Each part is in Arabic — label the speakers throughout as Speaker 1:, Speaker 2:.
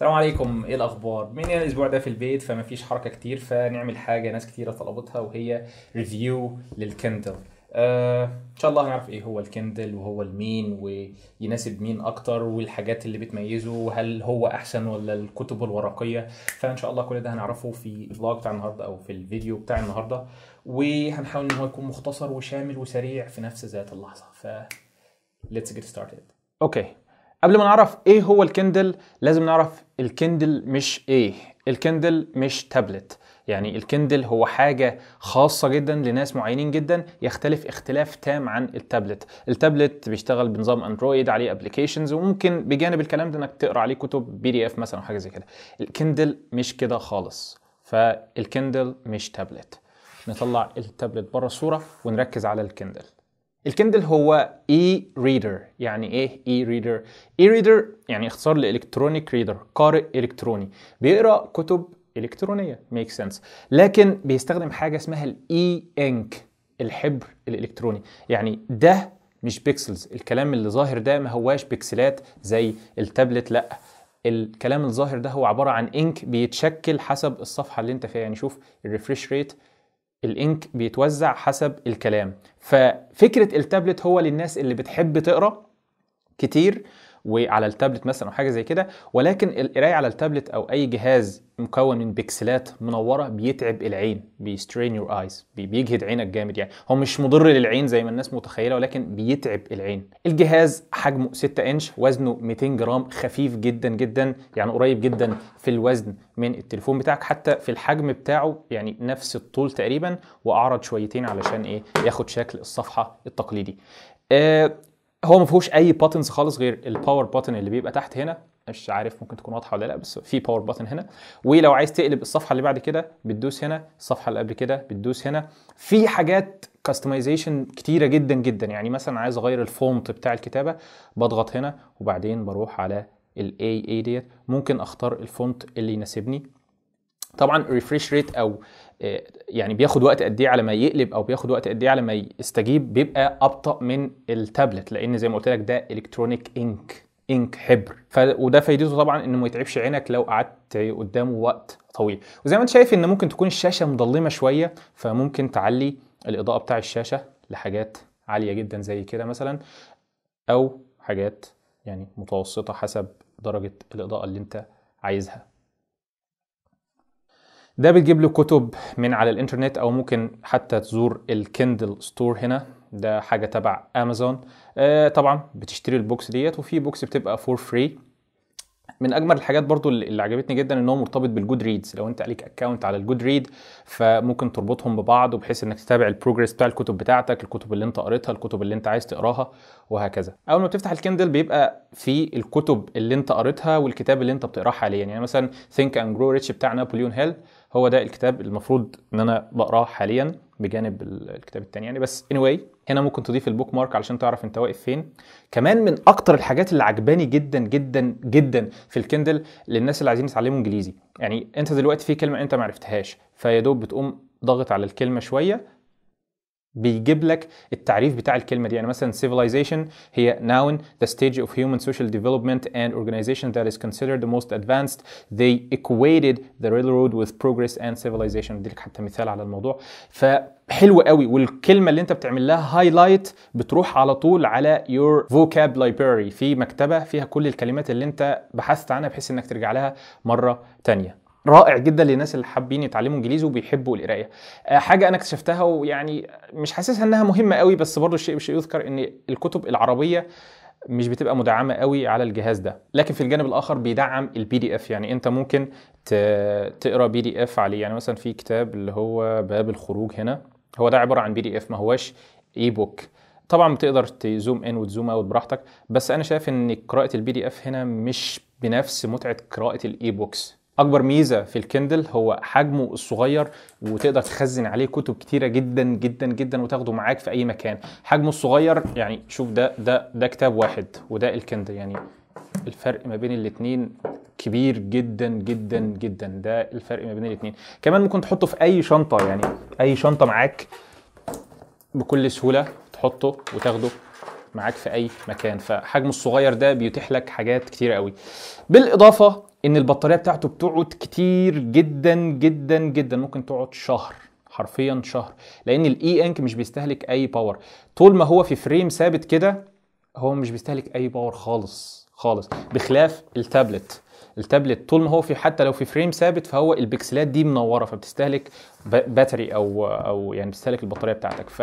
Speaker 1: السلام عليكم ايه الاخبار من الاسبوع ده في البيت فما فيش حركه كتير فنعمل حاجه ناس كتيره طلبتها وهي ريفيو للكندل آه ان شاء الله هنعرف ايه هو الكندل وهو لمين ويناسب مين اكتر والحاجات اللي بتميزه وهل هو احسن ولا الكتب الورقيه فان شاء الله كل ده هنعرفه في الفلوج بتاع النهارده او في الفيديو بتاع النهارده وهنحاول ان هو يكون مختصر وشامل وسريع في نفس ذات اللحظه ف let's get started اوكي قبل ما نعرف ايه هو الكندل لازم نعرف الكندل مش ايه الكندل مش تابلت يعني الكندل هو حاجة خاصة جدا لناس معينين جدا يختلف اختلاف تام عن التابلت التابلت بيشتغل بنظام اندرويد عليه ابلكيشنز وممكن بجانب الكلام ده انك تقرا عليه كتب بي دي اف مثلا وحاجة حاجة زي كده الكندل مش كده خالص فالكندل مش تابلت نطلع التابلت بره الصورة ونركز على الكندل الكندل هو اي ريدر يعني ايه اي ريدر اي ريدر يعني اختصار لالكترونيك ريدر قارئ الكتروني بيقرا كتب الكترونيه ميك سنس لكن بيستخدم حاجه اسمها الاي انك الحبر الالكتروني يعني ده مش بيكسلز الكلام اللي ظاهر ده ما هواش بيكسلات زي التابلت لا الكلام الظاهر ده هو عباره عن انك بيتشكل حسب الصفحه اللي انت فيها يعني شوف الريفرش ريت الانك بيتوزع حسب الكلام ففكره التابلت هو للناس اللي بتحب تقرا كتير وعلى التابلت مثلا او حاجه زي كده ولكن القرايه على التابلت او اي جهاز مكون من بكسلات منوره بيتعب العين بيسترين يور ايز بيجهد عينك جامد يعني هو مش مضر للعين زي ما الناس متخيله ولكن بيتعب العين الجهاز حجمه 6 انش وزنه 200 جرام خفيف جدا جدا يعني قريب جدا في الوزن من التليفون بتاعك حتى في الحجم بتاعه يعني نفس الطول تقريبا واعرض شويتين علشان ايه ياخد شكل الصفحه التقليدي آه، هو ما فيهوش اي باتنز خالص غير الباور باتن اللي بيبقى تحت هنا مش عارف ممكن تكون واضحه ولا لا بس في باور باتن هنا ولو عايز تقلب الصفحه اللي بعد كده بتدوس هنا الصفحه اللي قبل كده بتدوس هنا في حاجات كاستمايزيشن كتيره جدا جدا يعني مثلا عايز اغير الفونت بتاع الكتابه بضغط هنا وبعدين بروح على الاي اي ديت ممكن اختار الفونت اللي يناسبني طبعا ريفريش ريت او آه، يعني بياخد وقت قد ايه على ما يقلب او بياخد وقت قد ايه على ما يستجيب بيبقى ابطا من التابلت لان زي ما قلت لك ده الكترونيك انك انك حبر ف... وده فايدته طبعا انه ما يتعبش عينك لو قعدت قدامه وقت طويل وزي ما انت شايف ان ممكن تكون الشاشه مضلمه شويه فممكن تعلي الاضاءه بتاع الشاشه لحاجات عاليه جدا زي كده مثلا او حاجات يعني متوسطه حسب درجه الاضاءه اللي انت عايزها ده بتجيب له كتب من على الانترنت او ممكن حتى تزور الكندل ستور هنا ده حاجه تبع امازون آه طبعا بتشتري البوكس ديت وفي بوكس بتبقى فور فري من اجمل الحاجات برضو اللي عجبتني جدا ان هو مرتبط بالجود ريدز لو انت عليك اكونت على الجود ريد فممكن تربطهم ببعض وبحيث انك تتابع البروجرس بتاع الكتب بتاعتك الكتب اللي انت قريتها الكتب اللي انت عايز تقراها وهكذا اول ما بتفتح الكندل بيبقى في الكتب اللي انت قريتها والكتاب اللي انت بتقراه حاليا يعني مثلا ثينك اند جرو ريتش بتاع نابليون هيل هو ده الكتاب المفروض ان انا بقراه حاليا بجانب الكتاب التاني يعني بس anyway هنا ممكن تضيف البوك مارك علشان تعرف انت واقف فين كمان من اكتر الحاجات اللي عجباني جدا جدا جدا في الكندل للناس اللي عايزين يتعلموا انجليزي يعني انت دلوقتي في كلمه انت ما عرفتهاش فيا دوب بتقوم ضاغط على الكلمه شويه بيجيب لك التعريف بتاع الكلمه دي يعني مثلا civilization هي noun the stage of human social development and organization that is considered the most advanced they equated the railroad with progress and civilization دي لك حتى مثال على الموضوع فحلو قوي والكلمه اللي انت بتعمل لها highlight بتروح على طول على your vocab library في مكتبه فيها كل الكلمات اللي انت بحثت عنها بحيث انك ترجع لها مره تانية رائع جدا للناس اللي حابين يتعلموا انجليزي وبيحبوا القرايه آه، حاجه انا اكتشفتها ويعني مش حاسسها انها مهمه قوي بس برضه الشيء مش يذكر ان الكتب العربيه مش بتبقى مدعمه قوي على الجهاز ده لكن في الجانب الاخر بيدعم البي دي اف يعني انت ممكن تقرا بي دي اف عليه يعني مثلا في كتاب اللي هو باب الخروج هنا هو ده عباره عن بي دي اف ما هواش اي بوك طبعا بتقدر تزوم ان وتزوم اوت براحتك بس انا شايف ان قراءه البي دي اف هنا مش بنفس متعه قراءه الاي بوكس اكبر ميزه في الكندل هو حجمه الصغير وتقدر تخزن عليه كتب كتيره جدا جدا جدا وتاخده معاك في اي مكان حجمه الصغير يعني شوف ده ده ده كتاب واحد وده الكندل يعني الفرق ما بين الاثنين كبير جدا جدا جدا ده الفرق ما بين الاثنين كمان ممكن تحطه في اي شنطه يعني اي شنطه معاك بكل سهوله تحطه وتاخده معاك في اي مكان فحجمه الصغير ده بيتيح لك حاجات كتيره قوي بالاضافه ان البطاريه بتاعته بتقعد كتير جدا جدا جدا ممكن تقعد شهر حرفيا شهر لان الاي انك مش بيستهلك اي باور طول ما هو في فريم ثابت كده هو مش بيستهلك اي باور خالص خالص بخلاف التابلت التابلت طول ما هو في حتى لو في فريم ثابت فهو البكسلات دي منوره فبتستهلك باتري او او يعني بتستهلك البطاريه بتاعتك ف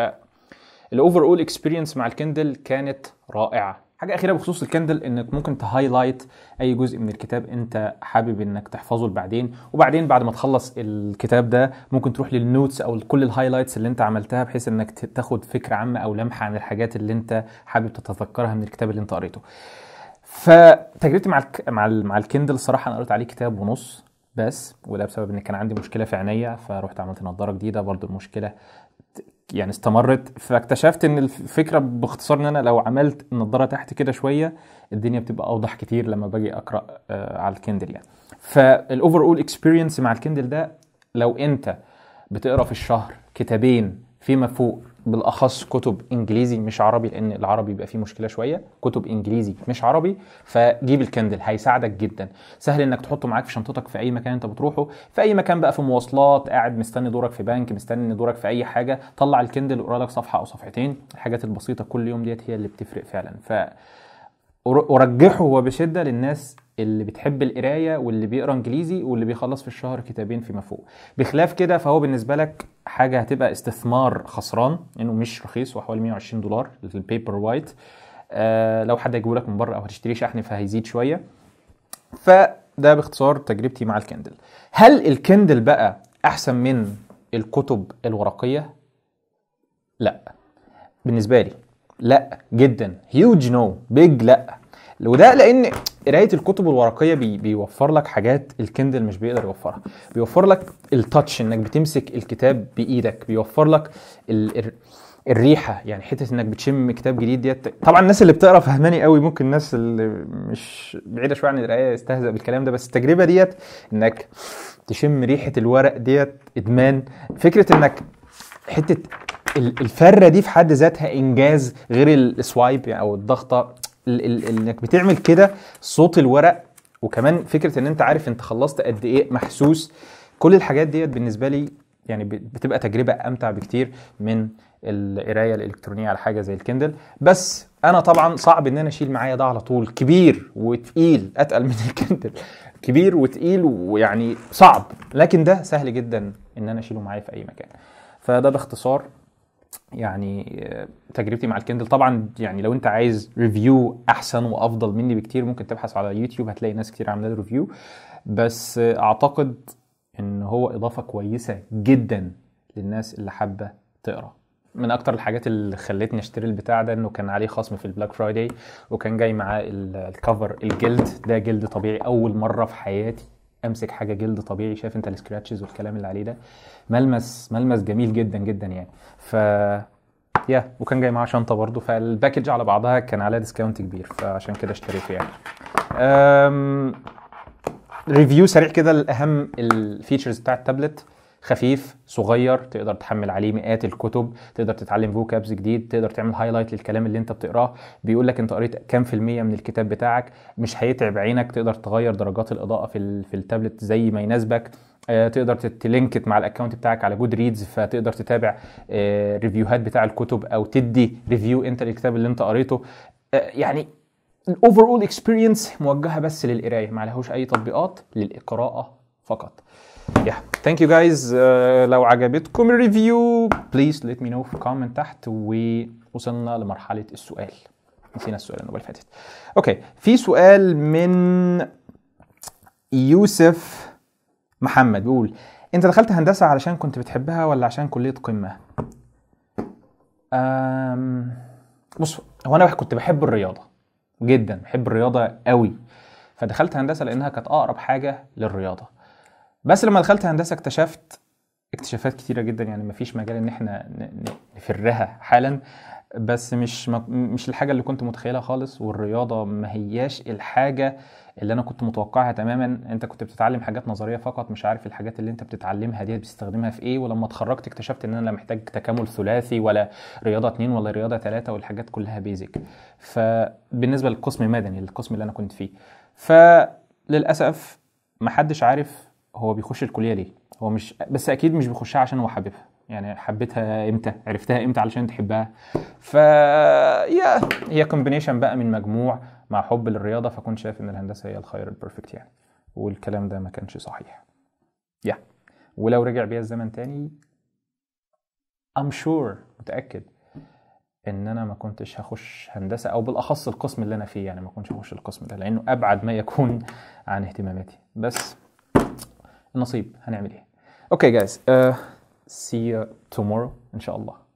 Speaker 1: الاوفر اول اكسبيرينس مع الكندل كانت رائعه حاجه اخيره بخصوص الكندل انك ممكن تهايلايت اي جزء من الكتاب انت حابب انك تحفظه لبعدين وبعدين بعد ما تخلص الكتاب ده ممكن تروح للنوتس او كل الهايلايتس اللي انت عملتها بحيث انك تاخد فكره عامه او لمحه عن الحاجات اللي انت حابب تتذكرها من الكتاب اللي انت قريته فتجربتي مع الك... مع ال... مع الكندل صراحه انا قريت عليه كتاب ونص بس وده بسبب ان كان عندي مشكله في عينيا فروحت عملت نظاره جديده برضو المشكله يعني استمرت فاكتشفت ان الفكره باختصار ان انا لو عملت النضاره تحت كده شويه الدنيا بتبقى اوضح كتير لما باجي اقرا آه، على الكندل يعني فالاوفر اول اكسبيرينس مع الكندل ده لو انت بتقرا في الشهر كتابين فيما فوق بالاخص كتب انجليزي مش عربي لان العربي بيبقى فيه مشكله شويه كتب انجليزي مش عربي فجيب الكندل هيساعدك جدا سهل انك تحطه معاك في شنطتك في اي مكان انت بتروحه في اي مكان بقى في مواصلات قاعد مستني دورك في بنك مستني دورك في اي حاجه طلع الكندل اقرا لك صفحه او صفحتين الحاجات البسيطه كل يوم ديت هي اللي بتفرق فعلا ف ارجحه وبشده للناس اللي بتحب القرايه واللي بيقرا انجليزي واللي بيخلص في الشهر كتابين فيما فوق بخلاف كده فهو بالنسبه لك حاجه هتبقى استثمار خسران انه مش رخيص وحوالي 120 دولار البيبر وايت آه لو حد هيجيبه لك من بره او هتشتري شحن فهيزيد شويه فده باختصار تجربتي مع الكندل هل الكندل بقى احسن من الكتب الورقيه لا بالنسبه لي لا جدا هيوج نو بيج لا وده لان قرايه الكتب الورقيه بي بيوفر لك حاجات الكندل مش بيقدر يوفرها بيوفر لك التاتش انك بتمسك الكتاب بايدك بيوفر لك ال... ال... الريحه يعني حته انك بتشم كتاب جديد ديت طبعا الناس اللي بتقرا فهماني قوي ممكن الناس اللي مش بعيده شويه عن القرايه يستهزئ بالكلام ده بس التجربه ديت انك تشم ريحه الورق ديت ادمان فكره انك حته الفره دي في حد ذاتها انجاز غير السوايب يعني او الضغطه ال ال انك بتعمل كده صوت الورق وكمان فكره ان انت عارف انت خلصت قد ايه محسوس كل الحاجات ديت بالنسبه لي يعني بتبقى تجربه امتع بكتير من القرايه الالكترونيه على حاجه زي الكندل بس انا طبعا صعب ان انا اشيل معايا ده على طول كبير وتقيل اتقل من الكندل كبير وتقيل ويعني صعب لكن ده سهل جدا ان انا اشيله معايا في اي مكان فده باختصار يعني آه، تجربتي مع الكندل طبعا يعني لو انت عايز ريفيو احسن وافضل مني بكتير ممكن تبحث على يوتيوب هتلاقي ناس كتير عامله ريفيو بس آه، اعتقد ان هو اضافه كويسه جدا للناس اللي حابه تقرا من اكتر الحاجات اللي خلتني اشتري البتاع ده انه كان عليه خصم في البلاك فرايداي وكان جاي معاه الكفر الجلد ده جلد طبيعي اول مره في حياتي امسك حاجه جلد طبيعي شايف انت السكراتشز والكلام اللي عليه ده ملمس ملمس جميل جدا جدا يعني ف يا وكان جاي معاه شنطه برضه فالباكج على بعضها كان عليها ديسكاونت كبير فعشان كده اشتريته يعني أم... ريفيو سريع كده الاهم الفيتشرز بتاع التابلت خفيف صغير تقدر تحمل عليه مئات الكتب تقدر تتعلم فوكابز جديد تقدر تعمل هايلايت للكلام اللي انت بتقراه بيقول لك انت قريت كام في الميه من الكتاب بتاعك مش هيتعب عينك تقدر تغير درجات الاضاءه في في التابلت زي ما يناسبك آه، تقدر تلينكت مع الاكونت بتاعك على جود ريدز فتقدر تتابع آه، ريفيوهات بتاع الكتب او تدي ريفيو انت للكتاب اللي انت قريته آه، يعني الاوفر اول اكسبيرينس موجهه بس للقرايه ما لهوش اي تطبيقات للقراءه فقط yeah thank you guys uh, لو عجبتكم الريفيو please let me know في comment تحت ووصلنا لمرحله السؤال نسينا السؤال اللي فاتت اوكي في سؤال من يوسف محمد بيقول انت دخلت هندسه علشان كنت بتحبها ولا عشان كليه قمه أم... بص هو انا كنت بحب الرياضه جدا بحب الرياضه قوي فدخلت هندسه لانها كانت اقرب حاجه للرياضه بس لما دخلت هندسه اكتشفت اكتشافات كتيره جدا يعني مفيش مجال ان احنا نفرها حالا بس مش مش الحاجه اللي كنت متخيلها خالص والرياضه ما هياش الحاجه اللي انا كنت متوقعها تماما انت كنت بتتعلم حاجات نظريه فقط مش عارف الحاجات اللي انت بتتعلمها ديت بتستخدمها في ايه ولما اتخرجت اكتشفت ان انا لا محتاج تكامل ثلاثي ولا رياضه اتنين ولا رياضه ثلاثه والحاجات كلها بيزك فبالنسبه للقسم المدني القسم اللي انا كنت فيه فللاسف محدش عارف هو بيخش الكليه ليه هو مش بس اكيد مش بيخشها عشان هو حاببها يعني حبيتها امتى عرفتها امتى علشان تحبها ف يا هي كومبينيشن بقى من مجموع مع حب للرياضه فكنت شايف ان الهندسه هي الخير البرفكت يعني والكلام ده ما كانش صحيح يا ولو رجع بيا الزمن تاني ام شور sure, متاكد ان انا ما كنتش هخش هندسه او بالاخص القسم اللي انا فيه يعني ما كنتش هخش القسم ده لانه ابعد ما يكون عن اهتماماتي بس نصيب هنعمل ايه اوكي جايز سي يو تومورو ان شاء الله